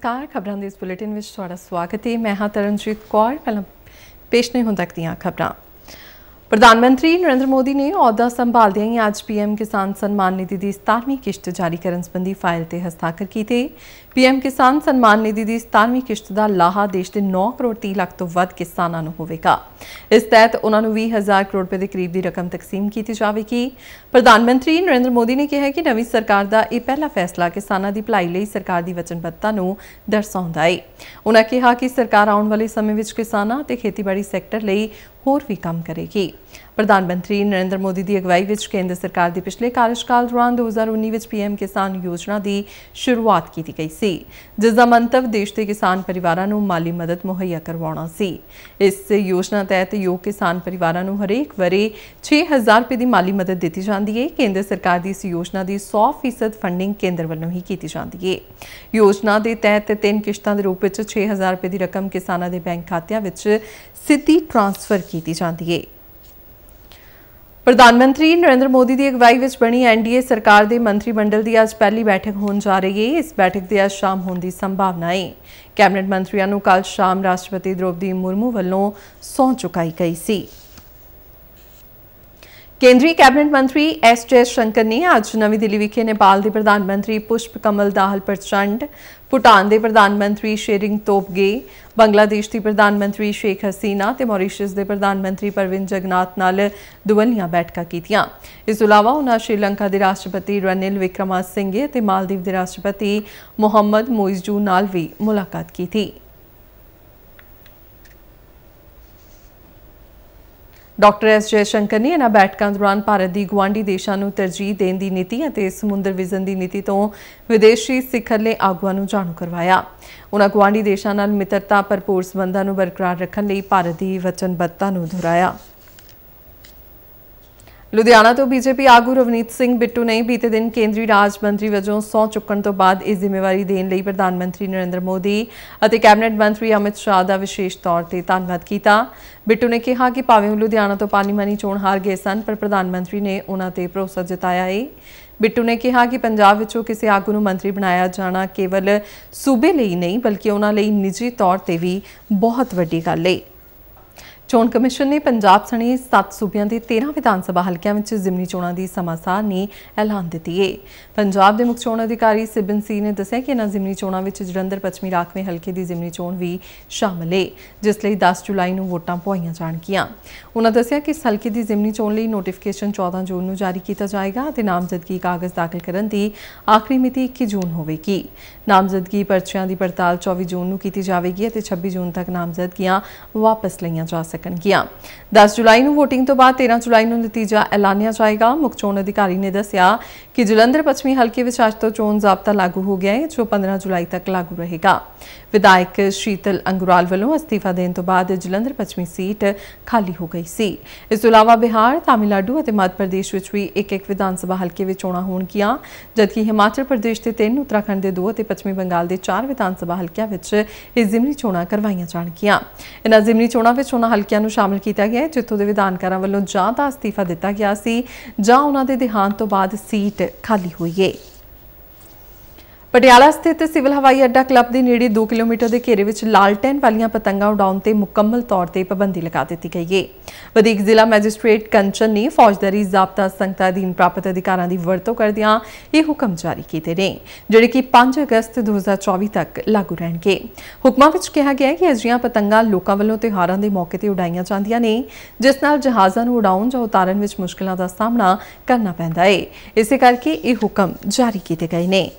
ਨਮਸਕਾਰ ਖਬਰਾਂ ਦੇ ਇਸ ਬੁਲੇਟਿਨ ਵਿੱਚ ਤੁਹਾਡਾ ਸਵਾਗਤ ਹੈ ਮੈਂ ਹਾਂ ਤਰਨਜੀਤ ਕੌਰ ਪਹਿਲਾਂ ਪੇਸ਼ ਨਹੀਂ ਹੁੰਦਾ ਖਬਰਾਂ ਪ੍ਰਧਾਨ ਮੰਤਰੀ ਨਰਿੰਦਰ ਮੋਦੀ ਨੇ ਅਹੁਦਾ ਸੰਭਾਲਦਿਆਂ ਹੀ ਅੱਜ ਪੀਐਮ ਕਿਸਾਨ ਸਨਮਾਨ ਨਿਧੀ ਦੀ 17ਵੀਂ ਕਿਸ਼ਤ ਜਾਰੀ ਕਰਨ ਸੰਬੰਧੀ ਫਾਈਲ ਤੇ ਹਸਤਾਖਰ ਕੀਤੇ ਪੀਐਮ ਕਿਸਾਨ ਸਨਮਾਨ ਨਿਧੀ ਦੀ 17ਵੀਂ ਕਿਸ਼ਤ ਦਾ ਲਾਹਾ ਦੇਸ਼ ਦੇ 9 ਕਰੋੜ 30 ਲੱਖ ਤੋਂ ਵੱਧ ਕਿਸਾਨਾਂ ਨੂੰ ਹੋਵੇਗਾ ਇਸ ਤਹਿਤ ਉਹਨਾਂ ਨੂੰ 20000 ਕਰੋੜ ਰੁਪਏ ਦੇ ਕਰੀਬ ਦੀ ਰਕਮ ਤਕਸੀਮ ਕੀਤੀ ਜਾਵੇਗੀ ਪ੍ਰਧਾਨ ਮੰਤਰੀ ਨਰਿੰਦਰ ਮੋਦੀ ਨੇ ਕਿਹਾ ਕਿ ਨਵੀਂ ਸਰਕਾਰ ਦਾ ਇਹ ਪਹਿਲਾ ਫੈਸਲਾ ਕਿਸਾਨਾਂ ਦੀ ਭਲਾਈ ਲਈ ਸਰਕਾਰ ਦੀ ਵਚਨਬੱਧਤਾ ਨੂੰ ਦਰਸਾਉਂਦਾ ਹੈ ਉਹਨਾਂ ਕਿਹਾ ਕਿ ਸਰਕਾਰ ਆਉਣ ਵਾਲੇ ਸਮੇਂ ਵਿੱਚ ਕਿਸਾਨਾਂ ਅਤੇ ਖੇਤੀਬਾੜੀ ਸੈਕਟਰ ਲਈ ਹੋਰ ਵੀ ਕੰਮ ਕਰੇਗੀ ਪ੍ਰਧਾਨ ਮੰਤਰੀ ਨਰਿੰਦਰ ਮੋਦੀ ਦੀ ਅਗਵਾਈ ਵਿੱਚ ਕੇਂਦਰ ਸਰਕਾਰ ਦੀ ਪਿਛਲੇ ਕਾਰਜਕਾਲ ਦੌਰਾਨ 2019 ਵਿੱਚ ਪੀਐਮ ਕਿਸਾਨ ਯੋਜਨਾ ਦੀ ਸ਼ੁਰੂਆਤ ਕੀਤੀ ਗਈ ਸੀ ਜਿਸ ਦਾ ਮੰਤਵ ਦੇਸ਼ ਦੇ ਕਿਸਾਨ ਪਰਿਵਾਰਾਂ ਨੂੰ ਮਾਲੀ ਮਦਦ ਮੁਹੱਈਆ ਕਰਵਾਉਣਾ ਸੀ ਇਸ ਯੋਜਨਾ ਤਹਿਤ ਯੋਗ ਕਿਸਾਨ ਪਰਿਵਾਰਾਂ ਨੂੰ ਹਰੇਕ ਵਰੇ 6000 ਰੁਪਏ ਦੀ ਮਾਲੀ ਮਦਦ ਦਿੱਤੀ ਜਾਂਦੀ ਹੈ ਕੇਂਦਰ ਸਰਕਾਰ ਦੀ ਇਸ ਯੋਜਨਾ ਦੀ 100% ਫੰਡਿੰਗ ਕੇਂਦਰ ਵੱਲੋਂ ਹੀ ਕੀਤੀ ਜਾਂਦੀ ਹੈ ਯੋਜਨਾ ਦੇ ਤਹਿਤ ਤਿੰਨ ਕਿਸ਼ਤਾਂ ਦੇ ਰੂਪ ਵਿੱਚ 6000 ਰੁਪਏ ਦੀ ਰਕਮ ਕਿਸਾਨਾਂ ਦੇ ਬੈਂਕ ਖਾਤਿਆਂ ਵਿੱਚ ਸਿੱਧੀ ਟ੍ਰਾਂਸਫਰ ਕੀਤੀ ਜਾਂਦੀ ਹੈ ਪ੍ਰਧਾਨ ਮੰਤਰੀ ਨਰਿੰਦਰ ਮੋਦੀ ਦੀ ਅਗਵਾਈ ਵਿੱਚ ਬਣੀ ਐਨਡੀਏ ਸਰਕਾਰ ਦੇ ਮੰਤਰੀ ਮੰਡਲ ਦੀ ਅੱਜ ਪਹਿਲੀ ਬੈਠਕ ਹੋਣ ਜਾ ਰਹੀ ਹੈ ਇਸ ਬੈਠਕ ਦੇ ਅੱਜ ਸ਼ਾਮ ਹੋਣ ਦੀ ਸੰਭਾਵਨਾ ਹੈ ਕੈਬਨਿਟ ਮੰਤਰੀਆਂ ਨੂੰ ਕੱਲ ਸ਼ਾਮ ਰਾਸ਼ਟਰਪਤੀ ਦ੍ਰੋਪਦੀ ਮੁਰਮੂ ਵੱਲੋਂ ਸੌਂ ਚੁਕਾਈ ਗਈ ਸੀ ਕੇਂਦਰੀ ਕੈਬਨਿਟ ਮੰਤਰੀ ਐਸ ਜੇ ਸ਼ੰਕਰ ਨੇ ਅੱਜ ਨਵੀਂ ਦਿੱਲੀ ਵਿਖੇ ਨੇਪਾਲ ਦੇ ਪ੍ਰਧਾਨ ਮੰਤਰੀ ਪੁਸ਼ਪ ਕਮਲ ਦਾਹਲ ਪ੍ਰਚੰਡ ਭੂਟਾਨ ਦੇ ਪ੍ਰਧਾਨ ਮੰਤਰੀ ਸ਼ੇਰਿੰਗ ਤੋਪਗੇ ਬੰਗਲਾਦੇਸ਼ ਦੀ ਪ੍ਰਧਾਨ ਮੰਤਰੀ ਸ਼ੇਖ ਹਸੀਨਾ ਤੇ ਮੌਰੀਸ਼ੀਅਸ ਦੇ ਪ੍ਰਧਾਨ ਮੰਤਰੀ ਪਰਵਿੰਦ ਜਗਨਾਥ ਨਾਲ ਦੁਵਲੀਆਂ ਬੈਠਕਾਂ ਕੀਤੀਆਂ ਇਸ ਤੋਂ ਇਲਾਵਾ ਉਹਨਾਂ ਸ਼੍ਰੀਲੰਕਾ ਦੇ ਰਾਸ਼ਟਰਪਤੀ ਰਨਿਲ ਵਿਕਰਮਾਸਿੰਘੇ ਤੇ ਮਾਲਦੀਵ ਦੇ ਰਾਸ਼ਟਰਪਤੀ ਮੁਹੰਮਦ ਮੋਇਜ਼ੂ ਨਾਲ ਵੀ ਮੁਲਾਕਾਤ ਕੀਤੀ ਡਾਕਟਰ ਐਸ ਜੇ ਸ਼ੰਕਰ ਨੇ ਇਹਨਾਂ ਬੈਠਕਾਂ ਦੌਰਾਨ ਭਾਰਤ ਦੀ ਗਵਾਂਡੀ ਦੇਸ਼ਾਂ ਨੂੰ ਤਰਜੀਹ ਦੇਣ ਦੀ ਨੀਤੀ ਅਤੇ ਸਮੁੰਦਰ ਵਿਜ਼ਨ ਦੀ ਨੀਤੀ ਤੋਂ ਵਿਦੇਸ਼ੀ ਸਿਖਰਲੇ ਆਗੂਆਂ ਨੂੰ ਜਾਣੂ ਕਰਵਾਇਆ ਉਹਨਾਂ ਗਵਾਂਡੀ ਦੇਸ਼ਾਂ ਨਾਲ ਮਿੱਤਰਤਾ ਭਰਪੂਰ ਸਬੰਧਾਂ ਨੂੰ ਬਰਕਰਾਰ ਰੱਖਣ ਲਈ ਭਾਰਤ ਦੀ ਵਚਨਬੱਧਤਾ ਨੂੰ ਦੁਹਰਾਇਆ ਲੁਧਿਆਣਾ ਤੋਂ ਬੀਜੇਪੀ ਆਗੂ ਰਵਨੀਤ ਸਿੰਘ ਬਿੱਟੂ ਨੇ ਬੀਤੇ ਦਿਨ ਕੇਂਦਰੀ ਰਾਜ ਮੰਤਰੀ ਵਜੋਂ ਸੌ ਚੁੱਕਣ ਤੋਂ ਬਾਅਦ ਇਸ ਜ਼ਿੰਮੇਵਾਰੀ ਦੇਣ ਲਈ ਪ੍ਰਧਾਨ ਮੰਤਰੀ ਨਰਿੰਦਰ ਮੋਦੀ ਅਤੇ ਕੈਬਨਿਟ ਮੰਤਰੀ ਅਮਿਤ ਸ਼ਾਹ ਦਾ ਵਿਸ਼ੇਸ਼ ਤੌਰ ਤੇ ਧੰਨਵਾਦ ਕੀਤਾ ਬਿੱਟੂ ਨੇ ਕਿਹਾ ਕਿ ਭਾਵੇਂ ਲੁਧਿਆਣਾ ਤੋਂ ਪਾਨੀਮਨੀ ਚੋਣ ਹਾਰ ਗਏ ਸਨ ਪਰ ਪ੍ਰਧਾਨ ਮੰਤਰੀ ਨੇ ਉਹਨਾਂ ਤੇ ਭਰੋਸਾ ਜਤਾਇਆ ਹੈ ਬਿੱਟੂ ਨੇ ਕਿਹਾ ਕਿ ਪੰਜਾਬ ਵਿੱਚੋਂ ਕਿਸੇ ਆਗੂ ਨੂੰ ਮੰਤਰੀ ਬਣਾਇਆ ਜਾਣਾ ਕੇਵਲ ਸੂਬੇ ਲਈ ਨਹੀਂ ਬਲਕਿ ਉਹਨਾਂ ਲਈ ਨਿੱਜੀ ਤੌਰ ਤੇ ਵੀ ਬਹੁਤ ਵੱਡੀ ਗੱਲ ਹੈ ਚੋਣ ਕਮਿਸ਼ਨ ਨੇ ਪੰਜਾਬ ਸਣੇ 7 ਸੂਬਿਆਂ ਦੇ 13 ਵਿਧਾਨ ਸਭਾ ਹਲਕਿਆਂ ਵਿੱਚ ਜ਼ਿਮਨੀ ਚੋਣਾਂ ਦੀ ਸਮਾਸਾਰ ਨੇ ਐਲਾਨ ਦਿੱਤੀ ਹੈ ਪੰਜਾਬ ਦੇ ਮੁੱਖ ਚੋਣ ਅਧਿਕਾਰੀ ਸਿਬਨ ਸੀ ਨੇ ਦੱਸਿਆ ਕਿ ਇਹਨਾਂ ਜ਼ਿਮਨੀ ਚੋਣਾਂ ਵਿੱਚ ਜਲੰਧਰ ਪੱਛਮੀ ਰਾਖਵੇਂ ਹਲਕੇ ਦੀ ਜ਼ਿਮਨੀ ਚੋਣ ਵੀ ਸ਼ਾਮਲ ਹੈ ਜਿਸ ਲਈ 10 ਜੁਲਾਈ ਨੂੰ ਵੋਟਾਂ ਪਵਾਈਆਂ ਜਾਣਗੀਆਂ ਉਹਨਾਂ ਦੱਸਿਆ ਕਿ ਹਲਕੇ ਦੀ ਜ਼ਿਮਨੀ ਚੋਣ ਲਈ ਨੋਟੀਫਿਕੇਸ਼ਨ 14 ਜੂਨ ਨੂੰ ਜਾਰੀ ਕੀਤਾ ਜਾਏਗਾ ਅਤੇ ਨਾਮਜ਼ਦਗੀ ਕਾਗਜ਼ ਦਾਖਲ ਕਰਨ ਦੀ ਆਖਰੀ ਮਿਤੀ 21 ਜੂਨ ਹੋਵੇਗੀ ਨਾਮਜ਼ਦਗੀ ਪਰਚਿਆਂ ਦੀ ਪੜਤਾਲ 24 ਜੂਨ ਨੂੰ ਕੀਤੀ ਜਾਵੇਗੀ ਅਤੇ 26 ਜੂਨ ਤੱਕ ਨਾਮਜ਼ਦਗੀਆਂ ਵਾਪਸ ਲਈਆਂ ਜਾ ਸਕਦੀਆਂ ਸਕਣ ਗਿਆ 10 ਜੁਲਾਈ ਨੂੰ VOTING ਤੋਂ ਬਾਅਦ 13 ਜੁਲਾਈ ਨੂੰ ਨਤੀਜਾ ਐਲਾਨਿਆ ਜਾਏਗਾ ਮੁੱਖ ਚੋਣ ਅਧਿਕਾਰੀ ਨੇ ਦੱਸਿਆ ਕਿ ਜਲੰਧਰ ਪੱਛਮੀ ਹਲਕੇ ਵਿੱਚ ਅੱਜ ਤੋਂ ਚੋਣ ਜ਼ਾਬਤਾ ਲਾਗੂ ਹੋ ਗਿਆ ਹੈ ਜੋ 15 ਜੁਲਾਈ ਤੱਕ ਲਾਗੂ ਰਹੇਗਾ ਵਿਧਾਇਕ ਸ਼ੀਤਲ ਅੰਗੁਰਾਲ ਵੱਲੋਂ ਅਸਤੀਫਾ ਦੇਣ ਤੋਂ ਬਾਅਦ ਜਲੰਧਰ ਪੱਛਮੀ ਸੀਟ ਖਾਲੀ ਹੋ ਗਈ ਸੀ ਇਸ ਤੋਂ ਇਲਾਵਾ ਬਿਹਾਰ ਤਾਮਿਲਨਾਡੂ ਅਤੇ ਮੱਧ ਪ੍ਰਦੇਸ਼ ਵਿੱਚ ਵੀ ਇੱਕ ਇੱਕ ਵਿਧਾਨ ਸਭਾ ਹਲਕੇ ਵਿੱਚ ਚੋਣਾਂ ਹੋਣਗੀਆਂ ਜਦਕਿ ਹਿਮਾਚਲ ਪ੍ਰਦੇਸ਼ ਦੇ 3 ਉੱਤਰਾਖੰਡ ਦੇ 2 ਅਤੇ ਪੱਛਮੀ ਬੰਗਾਲ ਦੇ 4 ਵਿਧਾਨ ਸਭਾ ਹਲਕਿਆਂ ਵਿੱਚ ਇਹ ਜ਼ਿਮਨੀ ਚੋਣਾਂ ਕਰਵਾਈਆਂ ਜਾਣਗੀਆਂ ਇਹਨਾਂ ਜ਼ਿਮਨੀ ਚੋਣਾਂ ਵਿੱਚ ਉਹਨਾਂ ਹਲਕੇ ਹਲਕਿਆਂ ਨੂੰ ਸ਼ਾਮਲ ਕੀਤਾ ਗਿਆ ਹੈ ਜਿੱਥੋਂ ਦੇ ਵਿਧਾਨਕਾਰਾਂ ਵੱਲੋਂ ਜਾਂ ਤਾਂ ਅਸਤੀਫਾ ਦਿੱਤਾ ਗਿਆ ਸੀ ਜਾਂ ਉਹਨਾਂ ਦੇ ਦੇਹਾਂਤ ਤੋਂ ਬਾਅਦ ਸੀਟ ਖਾਲੀ ਹੋਈ ਹੈ ਪਟਿਆਲਾ ਸਥਿਤ ਸਿਵਲ ਹਵਾਈ ਅੱਡਾ ਕਲੱਬ ਦੇ ਨੇੜੇ 2 ਕਿਲੋਮੀਟਰ ਦੇ ਘੇਰੇ ਵਿੱਚ ਲਾਲਟੈਨ ਵਾਲੀਆਂ ਪਤੰਗਾਂ ਉਡਾਉਣ ਤੇ ਮੁਕੰਮਲ ਤੌਰ ਤੇ ਪਾਬੰਦੀ ਲਗਾ ਦਿੱਤੀ ਗਈ ਹੈ। ਵਧੀਕ ਜ਼ਿਲ੍ਹਾ ਮੈਜਿਸਟ੍ਰੇਟ ਕੰਚਨ ਨੇ ਫੌਜਦਾਰੀ ਜ਼ਾਬਤਾ ਸੰਗਤਾ ਅਧੀਨ ਪ੍ਰਾਪਤ ਅਧਿਕਾਰਾਂ ਦੀ ਵਰਤੋਂ ਕਰਦਿਆਂ ਇਹ ਹੁਕਮ ਜਾਰੀ ਕੀਤੇ ਨੇ ਜਿਹੜੇ ਕਿ 5 ਅਗਸਤ 2024 ਤੱਕ ਲਾਗੂ ਰਹਿਣਗੇ। ਹੁਕਮਾਂ ਵਿੱਚ ਕਿਹਾ ਗਿਆ ਹੈ ਕਿ ਅਜਿਹੀਆਂ ਪਤੰਗਾਂ ਲੋਕਾਂ ਵੱਲੋਂ ਤਿਉਹਾਰਾਂ ਦੇ ਮੌਕੇ ਤੇ ਉਡਾਈਆਂ ਜਾਂਦੀਆਂ ਨੇ ਜਿਸ ਨਾਲ ਜਹਾਜ਼ਾਂ ਨੂੰ ਉਡਾਉਣ ਜਾਂ ਉਤਾਰਨ ਵਿੱਚ ਮੁਸ਼ਕਲਾਂ ਦਾ ਸਾਹਮਣਾ ਕਰਨਾ ਪੈਂਦਾ ਹੈ। ਇਸੇ ਕਰਕੇ ਇਹ ਹੁਕਮ ਜਾਰੀ ਕੀਤੇ ਗਏ ਨੇ।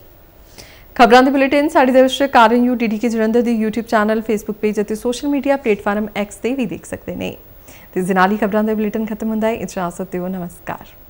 ਖਬਰਾਂ ਦੇ ਬੁਲੇਟਿਨ ਸਾਡੀ ਦੇ ਵਿੱਚ ਕਾਰਨ ਯੂਟੀਡੀ ਕੇ ਜਰੰਦਰ ਦੇ YouTube ਚੈਨਲ Facebook ਪੇਜ ਅਤੇ ਸੋਸ਼ਲ ਮੀਡੀਆ ਪਲੇਟਫਾਰਮ X ਤੇ ਵੀ ਦੇਖ ਸਕਦੇ ਨੇ ਤੇ ਜਨਾਲੀ ਖਬਰਾਂ ਦੇ ਬੁਲੇਟਿਨ ਖਤਮ ਹੁੰਦਾ ਹੈ ਇਜਾਜ਼ਤ ਦਿਓ ਨਮਸਕਾਰ